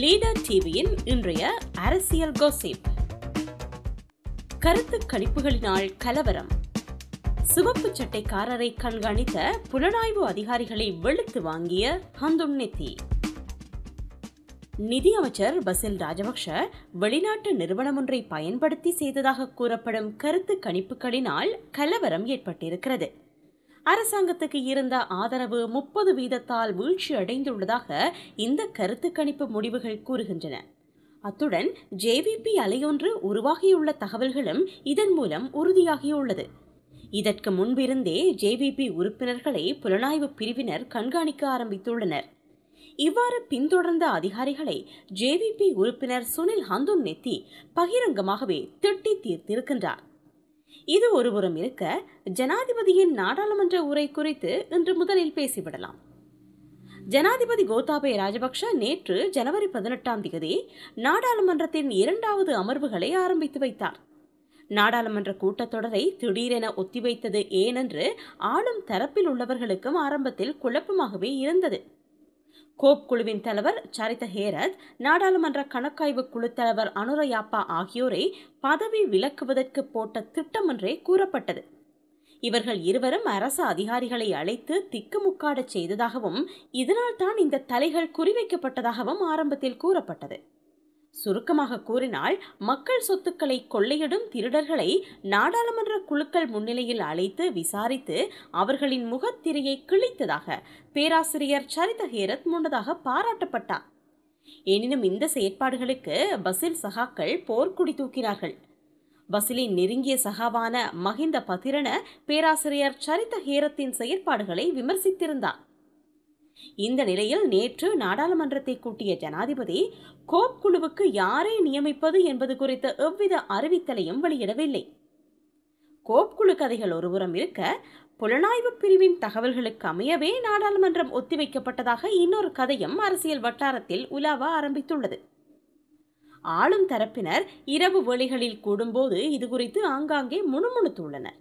Leader டிவியின் இன்றைய அரசியல் கோசிப் கருத்து கணிப்புகளினால் கலவரம் சிவப்பு சட்டைக்காரரை கண்காணித்த புலனாய்வு அதிகாரிகளை வெளுத்து வாங்கிய ஹந்தும் நிதி அமைச்சர் பசில் ராஜபக்ஷ வெளிநாட்டு நிறுவனம் ஒன்றை பயன்படுத்தி செய்ததாக கூறப்படும் கருத்து கணிப்புகளினால் கலவரம் ஏற்பட்டிருக்கிறது அரசாங்கத்துக்கு இருந்த ஆதரவு முப்பது வீதத்தால் வீழ்ச்சி அடைந்துள்ளதாக இந்த கருத்து கணிப்பு முடிவுகள் கூறுகின்றன அத்துடன் ஜேவிபி அலையொன்று உருவாகியுள்ள தகவல்களும் இதன் மூலம் உறுதியாகியுள்ளது இதற்கு முன்பிருந்தே ஜேவிபி உறுப்பினர்களை புலனாய்வு பிரிவினர் கண்காணிக்க ஆரம்பித்துள்ளனர் இவ்வாறு பின்தொடர்ந்த அதிகாரிகளை ஜேவிபி உறுப்பினர் சுனில் ஹந்துன் நெத்தி பகிரங்கமாகவே திட்டி தீர்த்திருக்கின்றார் இது ஒருபுறம் இருக்க ஜனாதிபதியின் நாடாளுமன்ற உரை குறித்து இன்று முதலில் பேசிவிடலாம் ஜனாதிபதி கோத்தாபய ராஜபக்ஷ நேற்று ஜனவரி பதினெட்டாம் தேதி நாடாளுமன்றத்தின் இரண்டாவது அமர்வுகளை ஆரம்பித்து வைத்தார் நாடாளுமன்ற கூட்டத்தொடரை திடீரென ஒத்திவைத்தது ஏனென்று ஆளும் தரப்பில் உள்ளவர்களுக்கும் ஆரம்பத்தில் குழப்பமாகவே இருந்தது கோப் குழுவின் தலைவர் சரித ஹேரத் நாடாளுமன்ற கணக்காய்வு குழு தலைவர் அனுரையாப்பா ஆகியோரை பதவி விலக்குவதற்கு போட்ட ஒன்றே கூறப்பட்டது இவர்கள் இருவரும் அரசு அதிகாரிகளை அழைத்து திக்குமுக்காடச் செய்ததாகவும் இதனால் தான் இந்த தலைகள் குறிவைக்கப்பட்டதாகவும் ஆரம்பத்தில் கூறப்பட்டது சுருக்கமாக கூறினால் மக்கள் சொத்துக்களை கொள்ளையிடும் திருடர்களை நாடாளுமன்ற குழுக்கள் முன்னிலையில் அழைத்து விசாரித்து அவர்களின் முகத்திரையை கிழித்ததாக பேராசிரியர் சரித ஹேரத் முன்னதாக பாராட்டப்பட்டார் எனினும் இந்த செயற்பாடுகளுக்கு பசில் சகாக்கள் போர்க்குடி தூக்கினார்கள் பசிலின் நெருங்கிய சகாவான மஹிந்த பத்திரன பேராசிரியர் சரித ஹேரத்தின் செயற்பாடுகளை விமர்சித்திருந்தார் இந்த நிலையில் நேற்று நாடாளுமன்றத்தை கூட்டிய ஜனாதிபதி கோப் குழுவுக்கு யாரை நியமிப்பது என்பது குறித்த எவ்வித அறிவித்தலையும் வெளியிடவில்லை கோப் குழு கதைகள் ஒருபுறம் இருக்க புலனாய்வு பிரிவின் தகவல்களுக்கு அமையவே நாடாளுமன்றம் ஒத்திவைக்கப்பட்டதாக இன்னொரு கதையும் அரசியல் வட்டாரத்தில் உலாவ ஆரம்பித்துள்ளது ஆளும் தரப்பினர் இரவு வழிகளில் கூடும்போது குறித்து ஆங்காங்கே முணுமுணுத்துள்ளனர்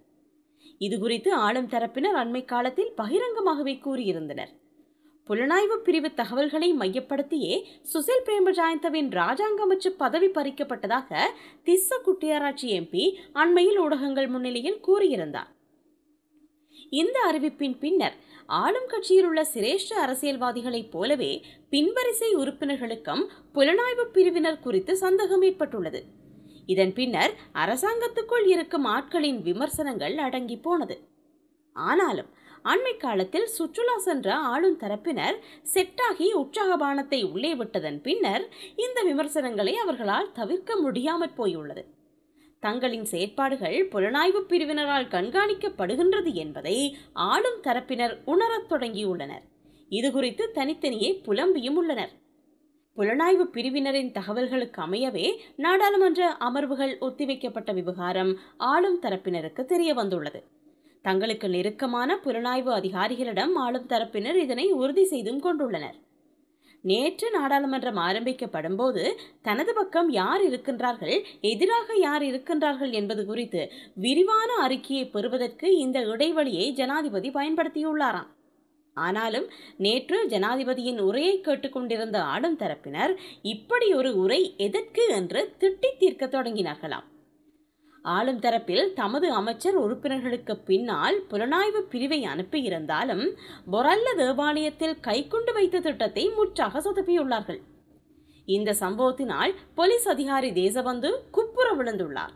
இது குறித்து ஆளும் தரப்பினர் அண்மை காலத்தில் பகிரங்கமாகவே கூறியிருந்தனர் புலனாய்வு பிரிவு தகவல்களை மையப்படுத்தியே சுசில் பிரேமஜாயந்தவின் ராஜாங்க அமைச்சு பதவி பறிக்கப்பட்டதாக திஸ்ஸ குட்டியாராட்சி எம்பி அண்மையில் ஊடகங்கள் முன்னிலையில் கூறியிருந்தார் இந்த அறிவிப்பின் பின்னர் ஆளும் கட்சியில் உள்ள சிரேஷ்ட அரசியல்வாதிகளைப் போலவே பின்வரிசை உறுப்பினர்களுக்கும் புலனாய்வு பிரிவினர் குறித்து சந்தேகம் ஏற்பட்டுள்ளது இதன் பின்னர் அரசாங்கத்துக்குள் இருக்கும் ஆட்களின் விமர்சனங்கள் அடங்கி போனது ஆனாலும் அண்மை காலத்தில் சுற்றுலா சென்ற ஆளும் தரப்பினர் செட்டாகி உற்சாகபானத்தை உள்ளே விட்டதன் பின்னர் இந்த விமர்சனங்களை அவர்களால் தவிர்க்க முடியாமற் போயுள்ளது தங்களின் செயற்பாடுகள் புலனாய்வு பிரிவினரால் கண்காணிக்கப்படுகின்றது என்பதை ஆளும் தரப்பினர் உணரத் தொடங்கியுள்ளனர் இது குறித்து தனித்தனியே புலம்பியும் உள்ளனர் புலனாய்வு பிரிவினரின் தகவல்களுக்கு அமையவே நாடாளுமன்ற அமர்வுகள் ஒத்திவைக்கப்பட்ட விவகாரம் ஆளும் தரப்பினருக்கு தெரிய வந்துள்ளது தங்களுக்கு நெருக்கமான புலனாய்வு அதிகாரிகளிடம் ஆளும் தரப்பினர் இதனை உறுதி செய்தும் கொண்டுள்ளனர் நேற்று நாடாளுமன்றம் ஆரம்பிக்கப்படும் போது தனது பக்கம் யார் இருக்கின்றார்கள் எதிராக யார் இருக்கின்றார்கள் என்பது குறித்து விரிவான அறிக்கையை பெறுவதற்கு இந்த இடைவெளியை ஜனாதிபதி பயன்படுத்தியுள்ளாராம் ஆனாலும் நேற்று ஜனாதிபதியின் உரையை கேட்டுக்கொண்டிருந்த ஆளும் தரப்பினர் இப்படி ஒரு உரை எதற்கு என்று திட்டி தீர்க்க தொடங்கினார்களாம் ஆளும் தரப்பில் தமது அமைச்சர் உறுப்பினர்களுக்கு பின்னால் புலனாய்வு பிரிவை அனுப்பியிருந்தாலும் பொரல்ல தேவாலயத்தில் கைக்குண்டு வைத்த திட்டத்தை முற்றாக சொதப்பியுள்ளார்கள் இந்த சம்பவத்தினால் போலீஸ் அதிகாரி தேசபந்து குப்புற விழுந்துள்ளார்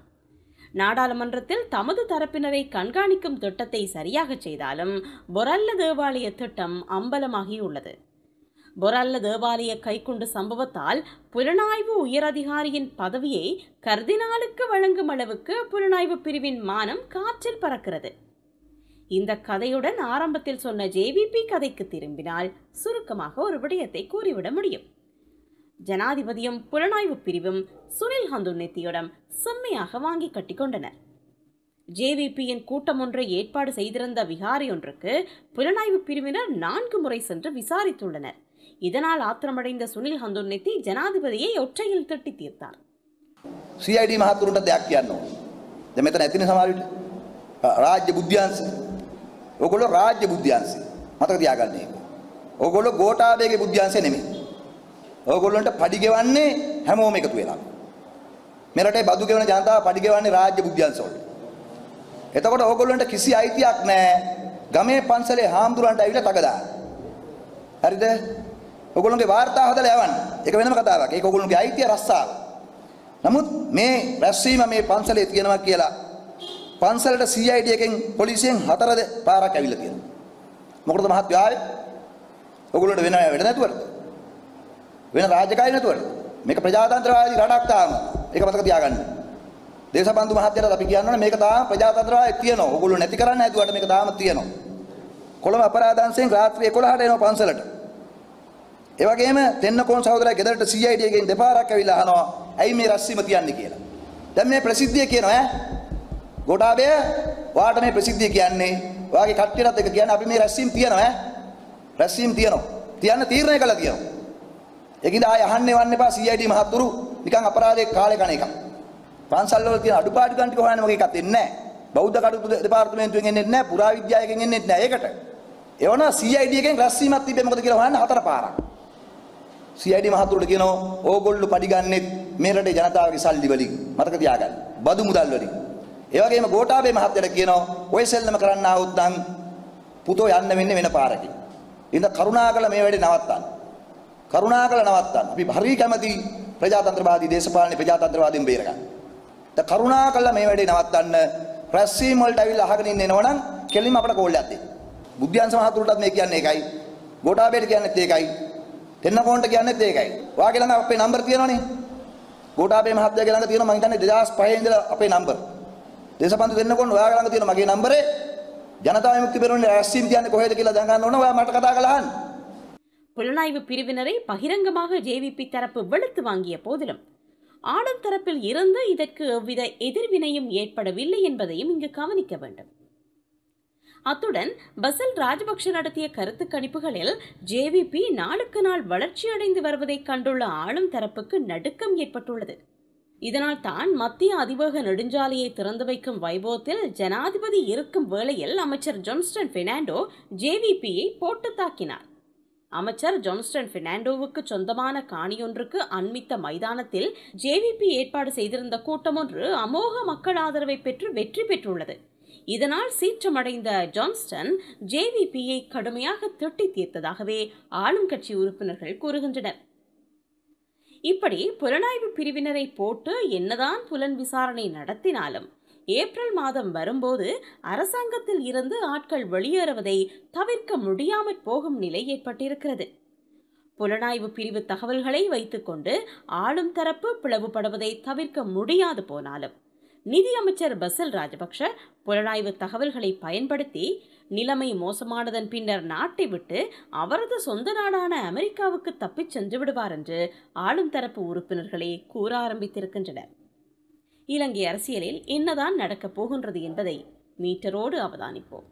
நாடாளுமன்றத்தில் தமது தரப்பினரை கண்காணிக்கும் திட்டத்தை சரியாக செய்தாலும் பொரல்ல தேவாலய திட்டம் அம்பலமாகியுள்ளது பொரல்ல தேவாலய கைக்குண்டு சம்பவத்தால் புலனாய்வு உயரதிகாரியின் பதவியை கர்தினாலுக்கு வழங்கும் அளவுக்கு புலனாய்வு பிரிவின் மானம் காற்றில் பறக்கிறது இந்த கதையுடன் ஆரம்பத்தில் சொன்ன ஜேவிபி கதைக்கு திரும்பினால் சுருக்கமாக ஒரு விடயத்தை கூறிவிட முடியும் ஜனாதிபதியும் புலனாய்வு பிரிவும் சுனில் ஹந்துநெத்தியிடம் செம்மையாக வாங்கி கட்டி கொண்டனர் ஜேவிபியின் கூட்டம் ஒன்றை ஏற்பாடு செய்திருந்த விகாரி ஒன்றுக்கு புலனாய்வு பிரிவினர் நான்கு முறை சென்று விசாரித்துள்ளனர் இதனால் ஆத்திரமடைந்த சுனில் ஹந்தோன்னெத்தி ஜனாதிபதியை ஒற்றையில் தட்டி தீர்த்தார் සියිඩ මහතුරට දෙයක් කියන්න ඕනේ. මෙතන ඇතිනේ සමහරවිට රාජ්‍ය බුද්ධ්‍යංශය. ඕගොල්ලෝ රාජ්‍ය බුද්ධ්‍යංශය. මතක තියාගන්න ඒක. ඕගොල්ලෝ ගෝඨාභයගේ බුද්ධ්‍යංශය නෙමෙයි. ඕගොල්ලන්ට පඩි ගෙවන්නේ හැමෝම එකතු වෙලා. මේ රටේ බදු ගෙවන ජනතාව පඩි ගෙවන්නේ රාජ්‍ය බුද්ධ්‍යංශ වලට. එතකොට ඕගොල්ලන්ට කිසි අයිතියක් නැහැ. ගමේ පන්සලේ හාමුදුරන්ට ඇවිල්ලා තග දාන්න. හරිද? ඔයගොල්ලෝගේ වාර්තා හදලා යවන්න. ඒක වෙනම කතාවක්. ඒක ඔයගොල්ලෝගේ අයිතිය රස්සාව. නමුත් මේ රැස්වීම මේ පන්සලේ තියෙනවා කියලා පන්සලට CID එකෙන් පොලිසියෙන් හතර පාරක් ඇවිල්ලා තියෙනවා. මොකටද මහත්වයා ආවේ? ඔයගොල්ලන්ට වෙන වැඩ නැතුවද? වෙන රාජකාරි නැතුවද? මේක ප්‍රජාතන්ත්‍රවාදී රටක් තාම. ඒක මතක තියාගන්න. දේශබන්දු මහත්තයාට අපි කියන්නවනේ මේක තාම ප්‍රජාතන්ත්‍රවාදී තියෙනවා. ඔයගොල්ලෝ නැති කරන්න හැදුවට මේක තාම තියෙනවා. කොළඹ අපරාධංශයෙන් රාත්‍රී 11ට එනවා පන්සලට. ඒ වගේම තෙන්නකෝන් සහෝදරයා ගෙදරට CID එකෙන් දෙපාරක් ඇවිල්ලා අහනවා ඇයි මේ රස්සීම තියන්නේ කියලා. දැන් මේ ප්‍රසිද්ධිය කියනවා ඈ. ගෝඨාභය වාට මේ ප්‍රසිද්ධිය කියන්නේ වාගේ කට්ටියටත් එක කියන්නේ අපි මේ රස්සීම් තියනවා ඈ. රස්සීම් තියනවා. තියන්න තීරණය කළා තියනවා. ඒකින්ද ආය අහන්න එවන්න එපා CID මහතුරු නිකන් අපරාධේ කාලේ කණ එකක්. පන්සල් වල තියෙන අඩුපාඩු ගන්න ටික හොයන්න මගේ එකක් එන්නේ නැහැ. බෞද්ධ කටයුතු දෙපාර්තමේන්තුවෙන් එන්නේ නැහැ. පුරාවිද්‍යාවකින් එන්නේ නැහැ ඒකට. එවනා CID එකෙන් රස්සීමක් තිබ්බේ මොකද කියලා හොයන්න හතර පාරක්. සියඩි මහතුරුට කියනවා ඕගොල්ලෝ පඩිගන්නෙත් මේ රටේ ජනතාවගේ සල්ලි වලින් මතක තියාගන්න. බදු මුදල් වලින්. ඒ වගේම ගෝඨාභය මහත්තයාට කියනවා ඔය සෙල්ලම කරන්න ආවොත් නම් පුතෝ යන්න වෙන්නේ වෙන පාරකින්. ඉතින් කරුණාකර මේ වැඩේ නවත්තන්න. කරුණාකර නවත්තන්න. අපි හරි කැමති ප්‍රජාතන්ත්‍රවාදී දේශපාලනේ ප්‍රජාතන්ත්‍රවාදීන් බේරගන්න. ඉතින් කරුණාකර මේ වැඩේ නවත්තන්න රැස්වීම වලට අවිල්ලා අහගෙන ඉන්න එනවනම් කෙලින්ම අපට කෝල් එකක් දෙන්න. බුද්ධයන් සමහතුරුටත් මේ කියන්නේ ඒකයි. ගෝඨාභයට කියන්නේත් ඒකයි. ටෙන්නෆෝන්ට කියන්නේත් ඒකයි. ඔයාගේ ළඟ අපේ නම්බර් තියෙනවනේ. ගෝඨාභය මහත්තයාගේ ළඟ තියෙනවා මං හිතන්නේ 2005 ඉඳලා අපේ නම්බර්. දේශපන්දු දෙන්නකොට ඔයාගේ ළඟ තියෙන මගේ නම්බරේ ජනතා විමුක්ති පෙරමුණේ ඇස්සීම් කියන්නේ කොහෙද කියලා දැනගන්න ඕන ඔයා මට කතා කරලා අහන්න. புலனாய்வு பிரிவினரை பகிரங்கமாக ஜேவிபி தரப்பு வெளுத்து வாங்கிய போதிலும் ஆளும் தரப்பில் இருந்து இதற்கு எவ்வித எதிர்வினையும் ஏற்படவில்லை என்பதையும் இங்கு கவனிக்க வேண்டும் அத்துடன் பசல் ராஜபக்ஷ நடத்திய கருத்து கணிப்புகளில் ஜேவிபி நாளுக்கு நாள் வளர்ச்சியடைந்து வருவதைக் கண்டுள்ள ஆளும் தரப்புக்கு நடுக்கம் ஏற்பட்டுள்ளது இதனால் தான் மத்திய அதிவேக நெடுஞ்சாலையை திறந்து வைக்கும் வைபவத்தில் ஜனாதிபதி இருக்கும் வேளையில் அமைச்சர் ஜொன்ஸ்டன் பெர்னாண்டோ ஜேவிபியை போட்டு தாக்கினார் அமைச்சர் ஜான்ஸ்டன் பெர்னாண்டோவுக்கு சொந்தமான காணியொன்றுக்கு அண்மித்த மைதானத்தில் ஜேவிபி ஏற்பாடு செய்திருந்த கூட்டமொன்று அமோக மக்கள் ஆதரவை பெற்று வெற்றி பெற்றுள்ளது இதனால் சீற்றமடைந்த ஜான்ஸ்டன் ஜேவிபியை கடுமையாக திட்டி தீர்த்ததாகவே ஆளும் கட்சி உறுப்பினர்கள் கூறுகின்றனர் இப்படி புலனாய்வு பிரிவினரை போட்டு என்னதான் புலன் விசாரணை நடத்தினாலும் ஏப்ரல் மாதம் வரும்போது அரசாங்கத்தில் இருந்து ஆட்கள் வெளியேறுவதை தவிர்க்க முடியாமற் போகும் நிலை ஏற்பட்டிருக்கிறது புலனாய்வு பிரிவு தகவல்களை வைத்துக்கொண்டு ஆளும் தரப்பு பிளவுபடுவதை தவிர்க்க முடியாது போனாலும் நிதியமைச்சர் பசில் ராஜபக்ஷ புலனாய்வு தகவல்களை பயன்படுத்தி நிலைமை மோசமானதன் பின்னர் நாட்டை விட்டு அவரது சொந்த நாடான அமெரிக்காவுக்கு தப்பிச் சென்று விடுவார் என்று ஆளும் தரப்பு உறுப்பினர்களே கூற ஆரம்பித்திருக்கின்றனர் இலங்கை அரசியலில் என்னதான் நடக்கப் போகின்றது என்பதை மீட்டரோடு அவதானிப்போம்